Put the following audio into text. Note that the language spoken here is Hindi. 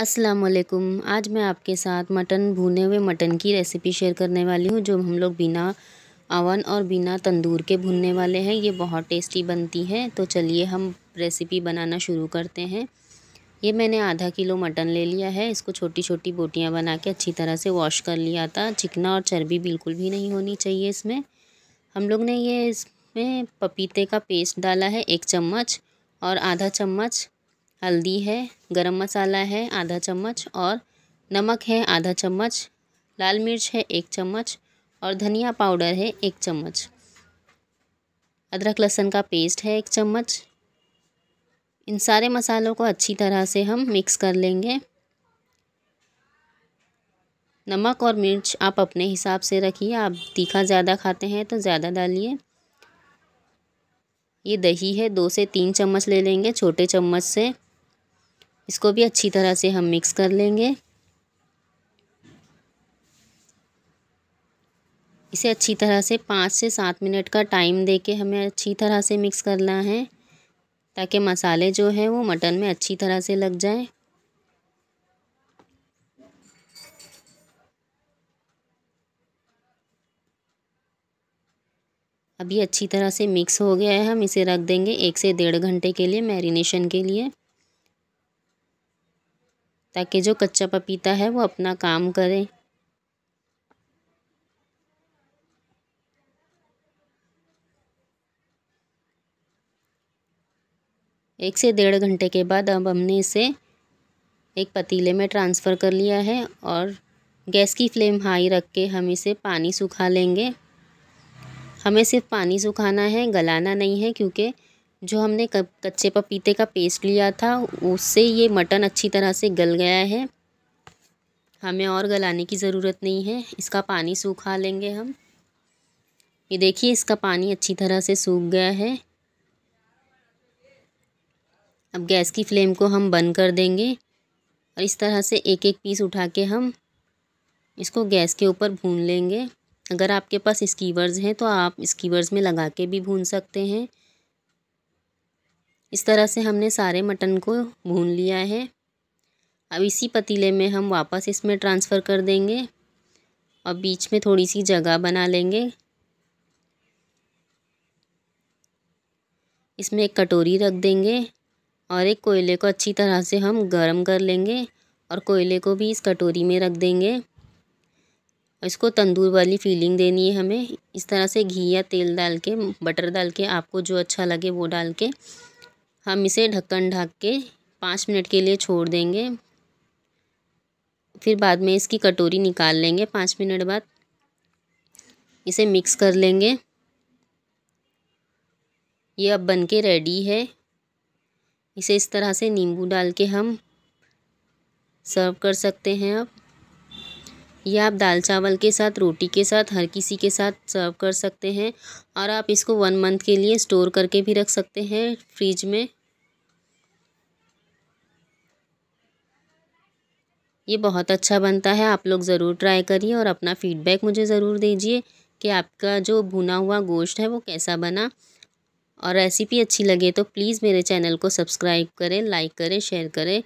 असलकुम आज मैं आपके साथ मटन भुने हुए मटन की रेसिपी शेयर करने वाली हूँ जो हम लोग बिना अवन और बिना तंदूर के भुनने वाले हैं ये बहुत टेस्टी बनती है तो चलिए हम रेसिपी बनाना शुरू करते हैं ये मैंने आधा किलो मटन ले लिया है इसको छोटी छोटी बोटियाँ बना के अच्छी तरह से वॉश कर लिया था चिकना और चर्बी बिल्कुल भी नहीं होनी चाहिए इसमें हम लोग ने ये इसमें पपीते का पेस्ट डाला है एक चम्मच और आधा चम्मच हल्दी है गरम मसाला है आधा चम्मच और नमक है आधा चम्मच लाल मिर्च है एक चम्मच और धनिया पाउडर है एक चम्मच अदरक लहसुन का पेस्ट है एक चम्मच इन सारे मसालों को अच्छी तरह से हम मिक्स कर लेंगे नमक और मिर्च आप अपने हिसाब से रखिए आप तीखा ज़्यादा खाते हैं तो ज़्यादा डालिए ये दही है दो से तीन चम्मच ले लेंगे छोटे चम्मच से इसको भी अच्छी तरह से हम मिक्स कर लेंगे इसे अच्छी तरह से पाँच से सात मिनट का टाइम देके हमें अच्छी तरह से मिक्स करना है ताकि मसाले जो हैं वो मटन में अच्छी तरह से लग जाएं अभी अच्छी तरह से मिक्स हो गया है हम इसे रख देंगे एक से डेढ़ घंटे के लिए मैरिनेशन के लिए ताकि जो कच्चा पपीता है वो अपना काम करे एक से डेढ़ घंटे के बाद अब हमने इसे एक पतीले में ट्रांसफ़र कर लिया है और गैस की फ्लेम हाई रख के हम इसे पानी सुखा लेंगे हमें सिर्फ पानी सुखाना है गलाना नहीं है क्योंकि जो हमने कच्चे पपीते का पेस्ट लिया था उससे ये मटन अच्छी तरह से गल गया है हमें और गलाने की ज़रूरत नहीं है इसका पानी सूखा लेंगे हम ये देखिए इसका पानी अच्छी तरह से सूख गया है अब गैस की फ्लेम को हम बंद कर देंगे और इस तरह से एक एक पीस उठा के हम इसको गैस के ऊपर भून लेंगे अगर आपके पास स्कीवर्स हैं तो आप स्कीवर्स में लगा के भी भून सकते हैं इस तरह से हमने सारे मटन को भून लिया है अब इसी पतीले में हम वापस इसमें ट्रांसफ़र कर देंगे और बीच में थोड़ी सी जगह बना लेंगे इसमें एक कटोरी रख देंगे और एक कोयले को अच्छी तरह से हम गर्म कर लेंगे और कोयले को भी इस कटोरी में रख देंगे इसको तंदूर वाली फीलिंग देनी है हमें इस तरह से घी या तेल डाल के बटर डाल के आपको जो अच्छा लगे वो डाल के हम इसे ढक्कन ढक के पाँच मिनट के लिए छोड़ देंगे फिर बाद में इसकी कटोरी निकाल लेंगे पाँच मिनट बाद इसे मिक्स कर लेंगे ये अब बन के रेडी है इसे इस तरह से नींबू डाल के हम सर्व कर सकते हैं अब यह आप दाल चावल के साथ रोटी के साथ हर किसी के साथ सर्व कर सकते हैं और आप इसको वन मंथ के लिए स्टोर करके भी रख सकते हैं फ्रिज में ये बहुत अच्छा बनता है आप लोग ज़रूर ट्राई करिए और अपना फ़ीडबैक मुझे ज़रूर दीजिए कि आपका जो भुना हुआ गोश्त है वो कैसा बना और रेसिपी अच्छी लगे तो प्लीज़ मेरे चैनल को सब्सक्राइब करें लाइक करें शेयर करें